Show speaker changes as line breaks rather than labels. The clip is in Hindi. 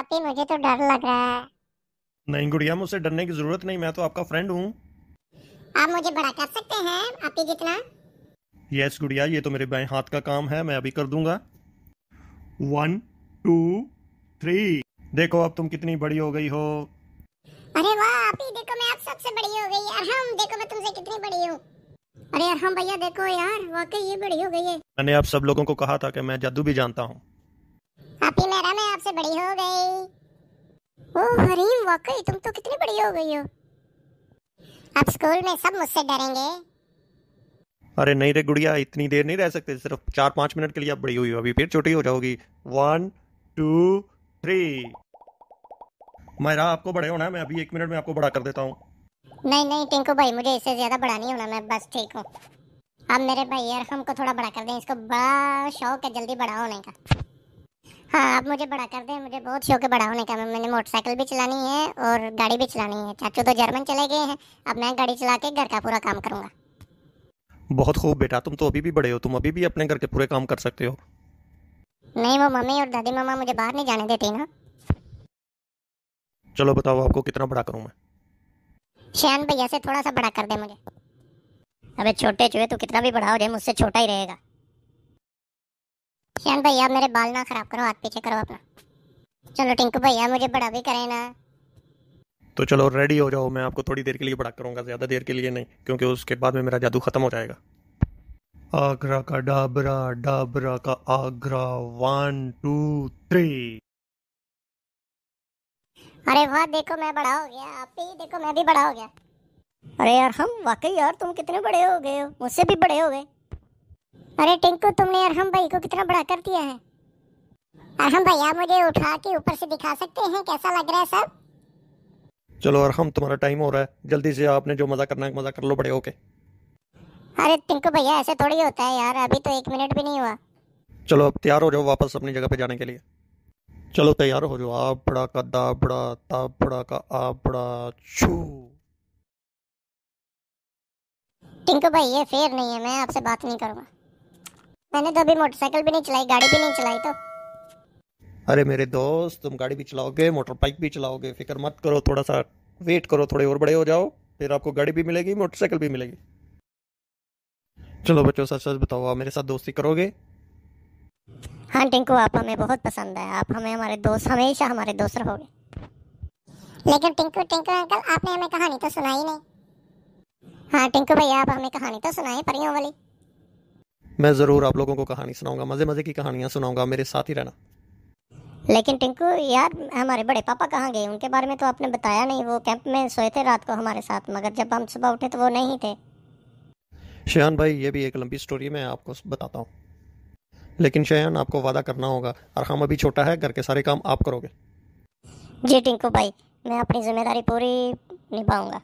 अभी मुझे तो डर लग
रहा है नहीं गुड़िया मुझसे डरने की जरूरत नहीं मैं तो आपका फ्रेंड हूँ
आप मुझे बड़ा कर सकते हैं आप ही जितना
यस गुड़िया ये तो मेरे बाएं हाथ का काम है मैं अभी कर दूंगा वन टू थ्री देखो अब तुम कितनी बड़ी हो गई हो
अरे वाह आप ही देखो मैं आप सबसे बड़ी हो गई अरहम देखो मैं तुमसे कितनी बड़ी हूँ अरे अरहम भैया देखो यार वाकई ये बड़ी हो गई है
मैंने आप सब लोगों को कहा था कि मैं जादू भी जानता हूँ
बड़ी हो गई ओ हरीम वाकई तुम तो कितनी बड़ी हो गई हो अब स्कूल में सब मुझसे डरेंगे
अरे नहीं रे गुड़िया इतनी देर नहीं रह सकते सिर्फ चार पांच मिनट के लिए आप बड़ी हुई हो अभी फिर छोटी हो जाओगी वन टू थ्री मैरा आपको बड़े होना है मैं अभी एक मिनट में आपको बड़ा कर देता हूँ
नहीं नहीं टिंकू भाई मुझे इससे ज़्यादा बड़ा नहीं होना मैं बस ठीक हूँ अब मेरे भाई यार हमको थोड़ा बड़ा कर दें इसको बड़ा शौक है जल्दी बड़ा होने का हाँ आप मुझे बड़ा कर दें मुझे बहुत शौक है बड़ा होने का मैंने मोटरसाइकिल भी चलानी है और गाड़ी भी चलानी है चाचू तो जर्मन चले गए हैं अब मैं गाड़ी चला के घर का पूरा काम करूँगा
बहुत खूब बेटा तुम तो अभी भी बड़े हो तुम अभी भी अपने घर के पूरे काम कर सकते हो
नहीं वो मम्मी और दादी मामा मुझे बाहर नहीं जाने देती ना
चलो बताओ आपको कितना बड़ा करूँ मैं
शयान भैया से थोड़ा सा बड़ा कर दे मुझे अबे छोटे चूहे तू कितना भी बड़ा हो जाए मुझसे छोटा ही रहेगा श्याम भैया मेरे बाल ना खराब करो हाथ पीछे करो अपना चलो टिंकू भैया मुझे बड़ा भी करें ना
तो चलो रेडी हो जाओ मैं आपको थोड़ी देर के लिए बड़ा करूंगा ज़्यादा देर के लिए नहीं क्योंकि उसके बाद में मेरा जादू ख़त्म हो जाएगा आगरा का डाबरा डाबरा का आगरा वन टू थ्री
अरे वाह देखो मैं बड़ा हो गया आप ही देखो मैं भी बड़ा हो गया अरे यार हम वाकई यार तुम कितने बड़े हो गए हो मुझसे भी बड़े हो गए अरे टिंकू तुमने अरहम भाई को कितना बड़ा कर दिया है अरहम भाई आप मुझे उठा के ऊपर से दिखा सकते हैं कैसा लग रहा है सब
चलो अरहम तुम्हारा टाइम हो रहा है जल्दी से आपने जो मजा करना है मजा कर लो बड़े होके
अरे टिंकू भैया ऐसे थोड़ी होता है यार अभी तो एक मिनट भी नहीं हुआ
चलो अब तैयार हो जाओ वापस अपनी जगह पे जाने के लिए चलो तैयार हो जाओ आप बड़ा का दा बड़ा ता बड़ा का आ बड़ा छू
टिंकू भाई ये फेर नहीं है मैं आपसे बात नहीं करूँगा मैंने तो अभी मोटरसाइकिल भी नहीं चलाई गाड़ी भी नहीं चलाई तो
अरे मेरे दोस्त तुम गाड़ी भी चलाओगे मोटर बाइक भी चलाओगे फिक्र मत करो थोड़ा सा वेट करो थोड़े और बड़े हो जाओ फिर आपको गाड़ी भी मिलेगी मोटरसाइकिल भी मिलेगी चलो बच्चों सच सच बताओ आप मेरे साथ दोस्ती करोगे
हाँ टिंकू आप हमें बहुत पसंद है आप हमें हमारे दोस्त हमेशा हमारे दोस्त रहोगे लेकिन टिंकू टिंकू अंकल आपने हमें कहानी तो सुनाई नहीं हाँ टिंकू भैया आप हमें कहानी तो सुनाई परियों वाली
मैं ज़रूर आप लोगों को कहानी सुनाऊंगा मज़े मज़े की कहानियाँ सुनाऊंगा मेरे साथ ही रहना
लेकिन टिंकू यार हमारे बड़े पापा कहाँ गए उनके बारे में तो आपने बताया नहीं वो कैंप में सोए थे रात को हमारे साथ मगर जब हम सुबह उठे तो वो नहीं थे
शयान भाई ये भी एक लंबी स्टोरी मैं आपको बताता हूँ लेकिन शयान आपको वादा करना होगा और हम अभी छोटा है घर के सारे काम आप करोगे जी टिंकू भाई मैं अपनी जिम्मेदारी पूरी निभाऊंगा